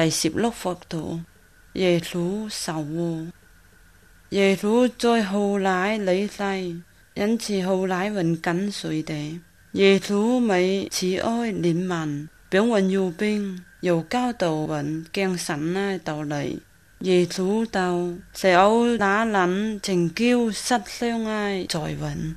第十六佛道：耶魯受惡，耶魯在浩乃履帝，因此浩乃雲緊隨地。耶魯美慈哀憐憫，表雲要兵，又交道雲驚神呢道理。耶魯道石偶那撚情嬌失相愛在雲，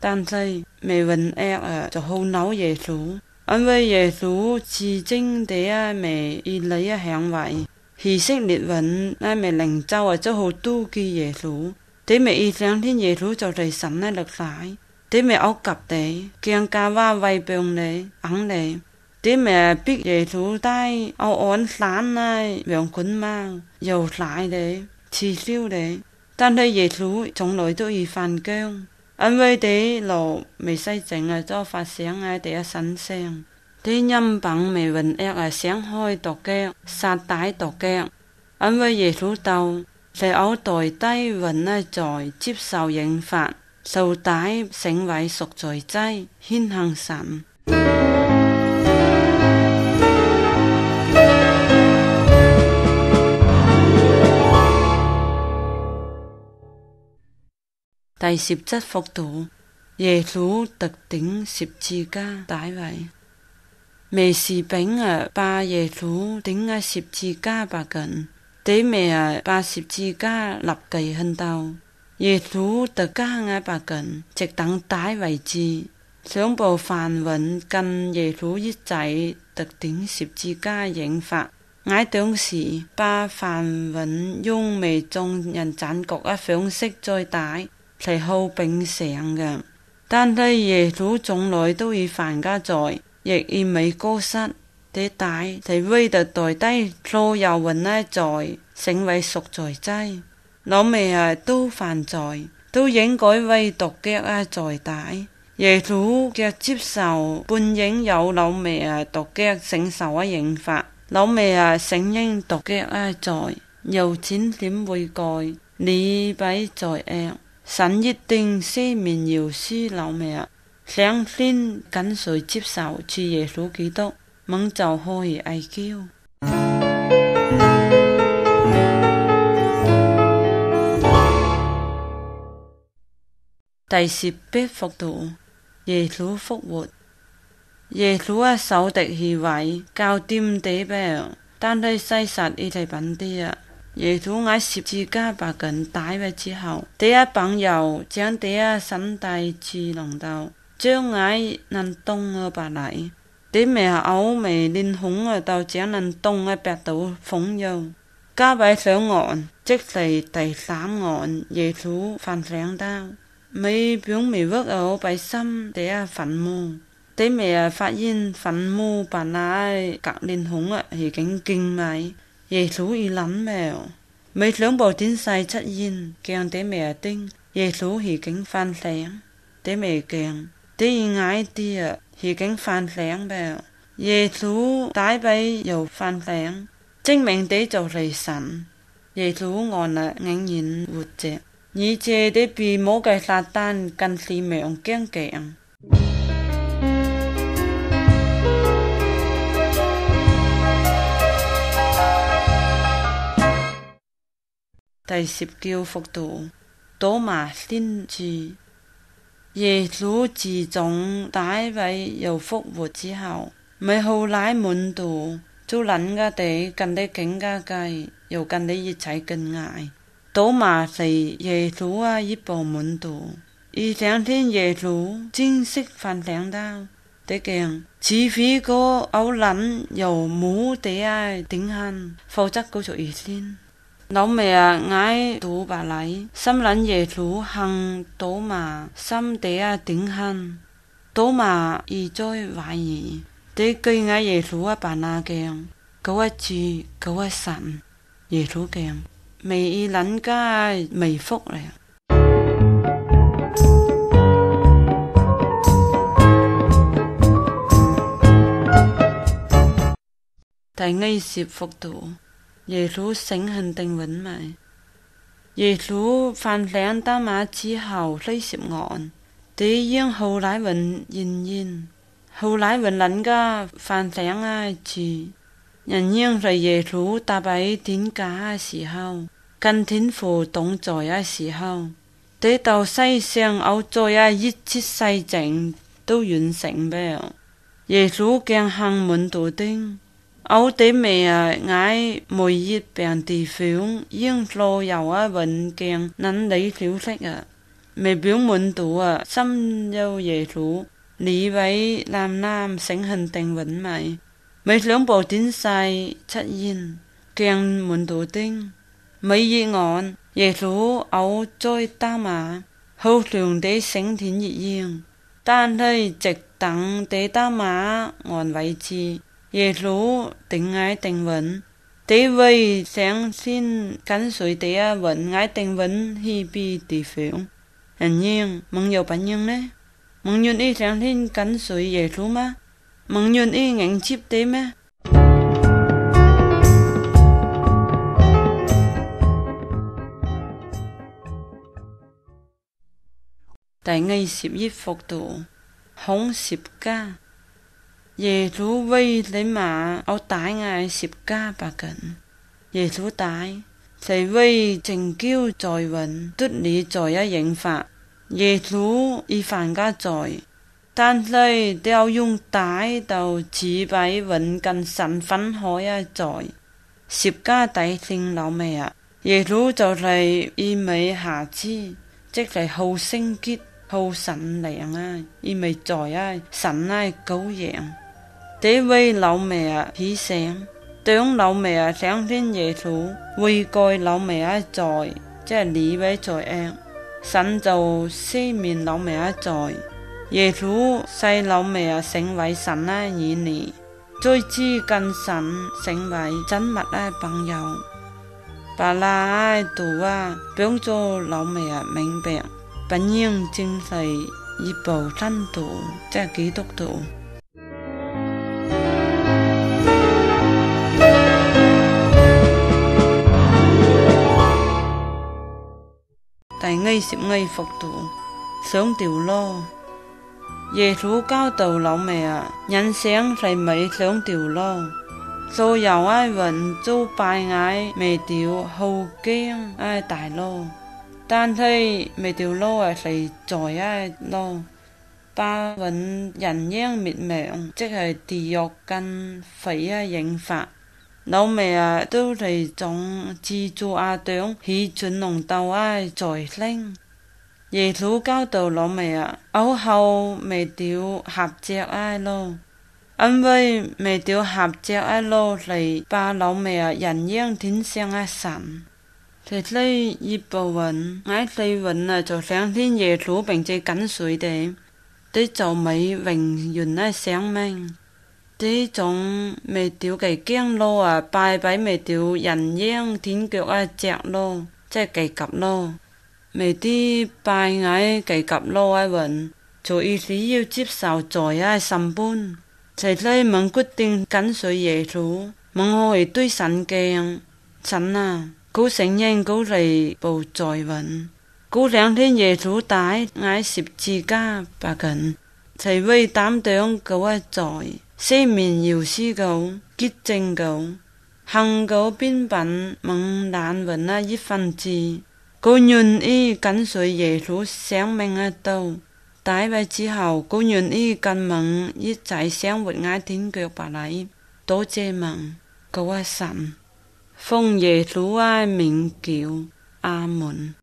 但係未雲 a 啊就好扭耶魯。因为耶稣至精地啊，未，热另一响位气息裂纹，啊未灵咒啊，就好都忌耶稣。地未一上天耶稣就系神呢，力晒。地未恶及地，降价话为病你、硬你。地未逼耶稣带恶安散呢，让滚嘛，又晒地刺烧地，但系耶稣从来都以犯僵。安为啲罗未使整啊，就发想喺第一新上，啲音品未混约啊，想开夺脚杀歹夺脚。安为耶稣道：蛇偶代低云呢，在接受刑罚，受歹成为赎罪祭，牵行神。第十七幅图，耶稣特顶十字架大位，未士丙啊，把耶稣顶喺十字架白紧，底未啊，把十字架立计恨斗，耶稣特加喺白紧，直等大位置，上部梵文跟耶稣一仔特顶十字架影法。矮当时把梵文用微众人赞局一赏识再大。系好平常嘅，但系耶穌从來都以凡家在，亦以美高失的大，係威特代低所有云呢，在成為屬在劑。老味啊都犯在，都應該为独脚啊在大。耶穌嘅接受半影有老味啊，独脚承受啊刑法。老味啊，承應独脚啊在，有钱点會在你比在壓？sẵn nhất tình sẽ mình nhiều si lão mẹ sáng tin cắn sợi chip xảo chỉ dễ số ký tốc mắng chào hồi ai kêu tại sĩ bếp phục tụ dễ số phục vụ dễ số sáu tệ hì vải cao tim tế bè tan đây say sạt y thầy bắn tia 夜土蟻攝至家白緊帶嘅之後，第一棒油將第一審帝至龍豆，將蟻能東嘅白嚟，啲咩嘔味連孔嘅豆將能東嘅白到風油，加擺上岸，即係第三岸夜土飯上刀，美表微屈我擺心第一墳墓。啲咩啊？發現墳墓白奶隔連孔啊，係景勁咪？耶穌已諗咩？每兩部電視出現，鏡底咩丁，耶穌已經翻醒，底咩鏡，底矮啲啊，已經翻醒咩？耶穌大髀又翻醒，證明底就係神。耶穌按啦，仍然活着，而且底被魔嘅撒旦更是命驚鏡。系涉叫幅度多麻先至耶稣自从大位又复活之后咪好乃满度就轮家地近啲景家计又近啲一齐更嗌多麻是耶稣啊亦部满度而上天耶稣正式犯上得得惊除非个偶轮又冇地啊顶恨否则高速预先老妹啊，挨赌把来，心捻夜赌行赌嘛，心地啊顶恨，赌嘛易再怀疑，你居挨夜赌啊把那镜，嗰一注嗰一神夜赌镜，未捻家微福嚟。但係危涉幅度。耶稣醒肯定稳埋。耶稣犯想打马之后，虽涉案，只因后来稳认认，后来稳谂架犯想啊！只，人应在耶稣打起天架嘅时候，跟天父同在嘅时候，得到世上偶在一切事情都完成了。耶稣更行满途丁。Ấu tế mẹ à, ngái mùi dịp bèn tì phương, yên lô dầu á vận kèn nắn lấy thiếu sách ạ. Mẹ biểu muốn tủ ạ, xăm dâu dễ thủ, lý váy làm nam sinh hình tình vấn mày. Mấy lưỡng bộ tín sai chất yên, kèn muốn tủ tinh. Mấy dị ngọn, dễ thủ ấu trôi ta mà, hâu trường tế sinh thiên dị yên. Tan hơi chạch tặng tế ta má ngọn váy chi. 也如 tình ái tình vấn. Tế vây sáng xin cắn suối tế à vẫn ái tình vấn hi bi tỷ phiếu. Hình nhiên, mừng nhiều bản nhân đấy. Mừng nhuận y sáng xin cắn suối dễ rú mà. Mừng nhuận y ngành chip tế Tại ngay xịp dịp phục tụ, hóng xịp ca. 耶稣威死马我大嗌摄家白紧，耶稣大世威正娇在云，得你在一应发。耶稣以凡家在，但是要用大到慈悲运近神分可一在。摄家底线，老咩啊？耶稣就系以美下疵，即系好圣洁、好神灵啊！意味在啊神啊狗样。这位老妹啊，起想等老妹啊，相信耶稣回归老妹啊在，即系你位在啊，神就赦免老妹啊在，耶稣细老妹啊成为神啦，与你再知更神成为真物啦。朋友，拉爱度啊帮助老妹啊明白，本应正是一报新度，即系基督徒。係危涉危服度，上吊咯。夜 thủ cao đầu lão mẹ à, nhận sáng phải mấy 上吊咯。做又愛雲做拜嗌未掉好驚唉大佬，但係未掉撈啊實在唉撈，巴揾人應滅命，即係地獄跟匪啊影法。老梅啊，都嚟种自助阿长，起转龙斗啊，在星耶稣教导老梅啊，偶后未掉合只唉咯，因为未掉合只唉咯嚟把老梅啊人央天上啊神，即使越步云，挨四云啊就上天，耶稣并且跟随地，啲就美永远啊生命。这种未屌嘅驚咯啊！拜拜未屌人樣斷脚啊只咯，即系幾急咯！未啲拜矮幾急咯啊！雲就意思要接受在啊神般，除非冇決定跟随耶稣，冇可以堆神鏡神啊！高聖人高嚟步在云，高上天耶稣带矮十字架白近，除非膽大嘅話在。西面摇书狗、洁净狗、行狗边品，猛揽稳一份子，佢愿意跟随耶稣生命嘅道，大系之后佢愿意跟猛一仔生活挨天脚白里。多谢蒙高阿神奉耶稣阿名叫阿门。